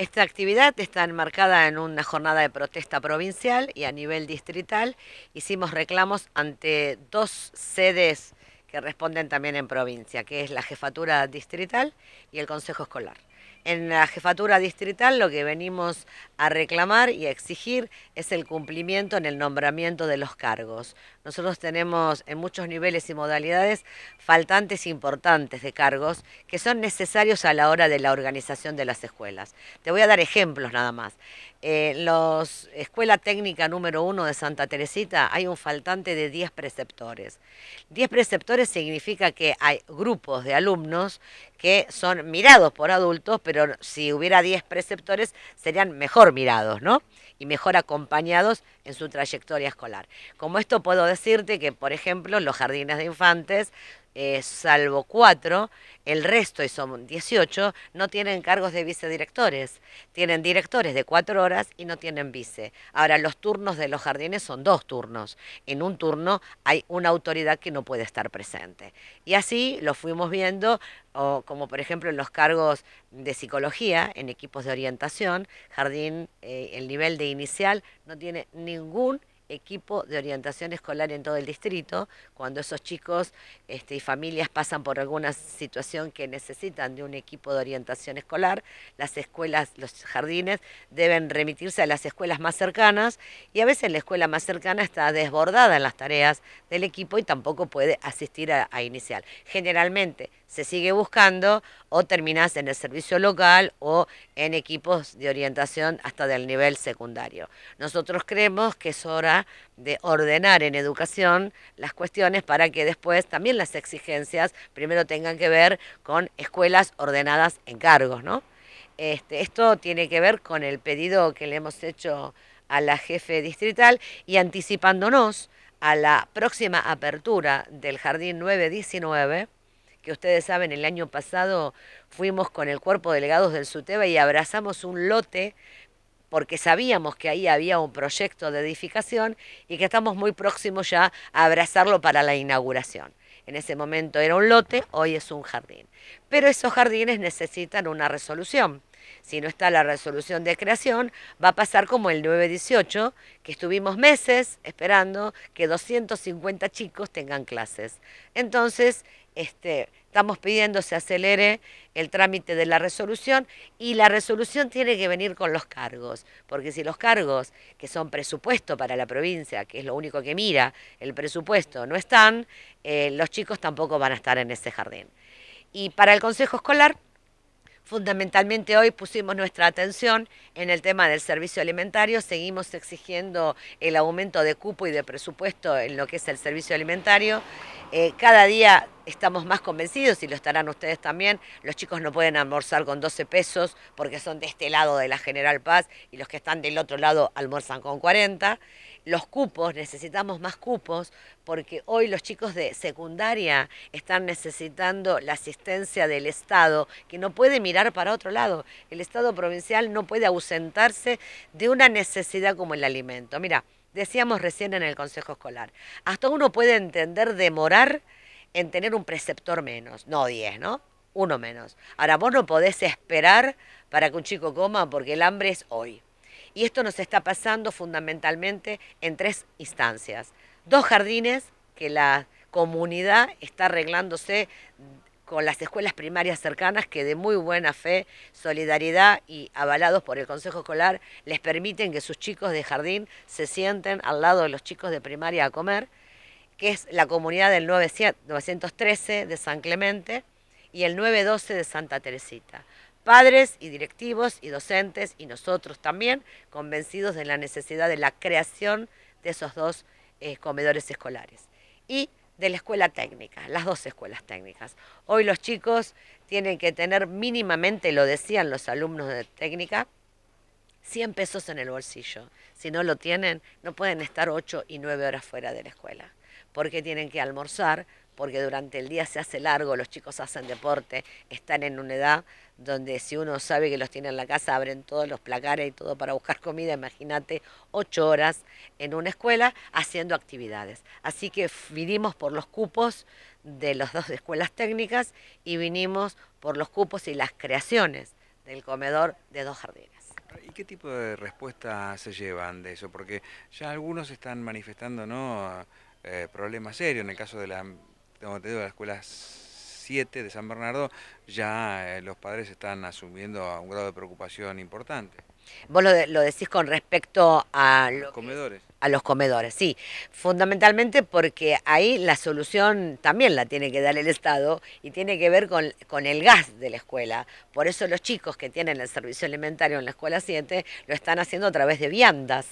Esta actividad está enmarcada en una jornada de protesta provincial y a nivel distrital hicimos reclamos ante dos sedes que responden también en provincia, que es la Jefatura Distrital y el Consejo Escolar. En la jefatura distrital lo que venimos a reclamar y a exigir es el cumplimiento en el nombramiento de los cargos. Nosotros tenemos en muchos niveles y modalidades faltantes importantes de cargos que son necesarios a la hora de la organización de las escuelas. Te voy a dar ejemplos nada más. En la Escuela Técnica número 1 de Santa Teresita hay un faltante de 10 preceptores. 10 preceptores significa que hay grupos de alumnos que son mirados por adultos, pero si hubiera 10 preceptores serían mejor mirados, ¿no? y mejor acompañados en su trayectoria escolar. Como esto puedo decirte que, por ejemplo, los jardines de infantes, eh, salvo cuatro, el resto, y son 18, no tienen cargos de vicedirectores. Tienen directores de cuatro horas y no tienen vice. Ahora, los turnos de los jardines son dos turnos. En un turno hay una autoridad que no puede estar presente. Y así lo fuimos viendo, como por ejemplo en los cargos de psicología, en equipos de orientación, jardín, eh, el nivel de inicial no tiene ningún equipo de orientación escolar en todo el distrito, cuando esos chicos este, y familias pasan por alguna situación que necesitan de un equipo de orientación escolar, las escuelas, los jardines deben remitirse a las escuelas más cercanas y a veces la escuela más cercana está desbordada en las tareas del equipo y tampoco puede asistir a, a inicial. Generalmente se sigue buscando o terminás en el servicio local o en equipos de orientación hasta del nivel secundario. Nosotros creemos que es hora de ordenar en educación las cuestiones para que después también las exigencias primero tengan que ver con escuelas ordenadas en cargos, ¿no? Este, esto tiene que ver con el pedido que le hemos hecho a la jefe distrital y anticipándonos a la próxima apertura del Jardín 919 que ustedes saben, el año pasado fuimos con el cuerpo delegados del SUTEBA y abrazamos un lote porque sabíamos que ahí había un proyecto de edificación y que estamos muy próximos ya a abrazarlo para la inauguración. En ese momento era un lote, hoy es un jardín. Pero esos jardines necesitan una resolución si no está la resolución de creación, va a pasar como el 918, que estuvimos meses esperando que 250 chicos tengan clases. Entonces, este, estamos pidiendo se acelere el trámite de la resolución y la resolución tiene que venir con los cargos, porque si los cargos, que son presupuesto para la provincia, que es lo único que mira el presupuesto, no están, eh, los chicos tampoco van a estar en ese jardín. Y para el Consejo Escolar, Fundamentalmente hoy pusimos nuestra atención en el tema del servicio alimentario, seguimos exigiendo el aumento de cupo y de presupuesto en lo que es el servicio alimentario. Eh, cada día estamos más convencidos, y lo estarán ustedes también, los chicos no pueden almorzar con 12 pesos porque son de este lado de la General Paz y los que están del otro lado almuerzan con 40 los cupos, necesitamos más cupos, porque hoy los chicos de secundaria están necesitando la asistencia del Estado, que no puede mirar para otro lado. El Estado provincial no puede ausentarse de una necesidad como el alimento. Mira, decíamos recién en el Consejo Escolar, hasta uno puede entender demorar en tener un preceptor menos, no 10, ¿no? Uno menos. Ahora, vos no podés esperar para que un chico coma porque el hambre es hoy y esto nos está pasando fundamentalmente en tres instancias. Dos jardines que la comunidad está arreglándose con las escuelas primarias cercanas que de muy buena fe, solidaridad y avalados por el Consejo Escolar les permiten que sus chicos de jardín se sienten al lado de los chicos de primaria a comer, que es la comunidad del 913 de San Clemente y el 912 de Santa Teresita padres y directivos y docentes y nosotros también, convencidos de la necesidad de la creación de esos dos eh, comedores escolares. Y de la escuela técnica, las dos escuelas técnicas. Hoy los chicos tienen que tener mínimamente, lo decían los alumnos de técnica, 100 pesos en el bolsillo. Si no lo tienen, no pueden estar 8 y 9 horas fuera de la escuela porque tienen que almorzar, porque durante el día se hace largo, los chicos hacen deporte, están en una edad donde si uno sabe que los tiene en la casa, abren todos los placares y todo para buscar comida, imagínate, ocho horas en una escuela haciendo actividades. Así que vinimos por los cupos de las dos escuelas técnicas y vinimos por los cupos y las creaciones del comedor de dos jardines. ¿Y qué tipo de respuesta se llevan de eso? Porque ya algunos están manifestando, ¿no? Eh, problema serio. En el caso de la, de la escuela 7 de San Bernardo, ya eh, los padres están asumiendo un grado de preocupación importante. Vos lo, lo decís con respecto a los comedores. A los comedores, sí. Fundamentalmente porque ahí la solución también la tiene que dar el Estado y tiene que ver con, el gas de la escuela. Por eso los chicos que tienen el servicio alimentario en la escuela 7 lo están haciendo a través de viandas.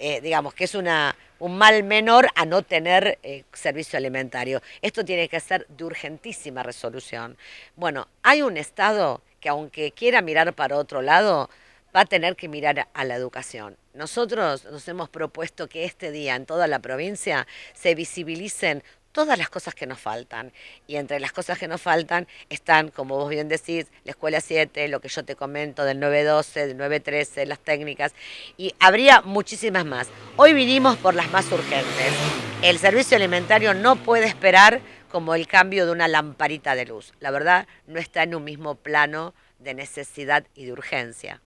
Eh, digamos que es una, un mal menor a no tener eh, servicio alimentario. Esto tiene que ser de urgentísima resolución. Bueno, hay un Estado que aunque quiera mirar para otro lado, va a tener que mirar a la educación. Nosotros nos hemos propuesto que este día en toda la provincia se visibilicen todas las cosas que nos faltan. Y entre las cosas que nos faltan están, como vos bien decís, la escuela 7, lo que yo te comento del 912, del 913, las técnicas, y habría muchísimas más. Hoy vinimos por las más urgentes. El servicio alimentario no puede esperar como el cambio de una lamparita de luz. La verdad, no está en un mismo plano de necesidad y de urgencia.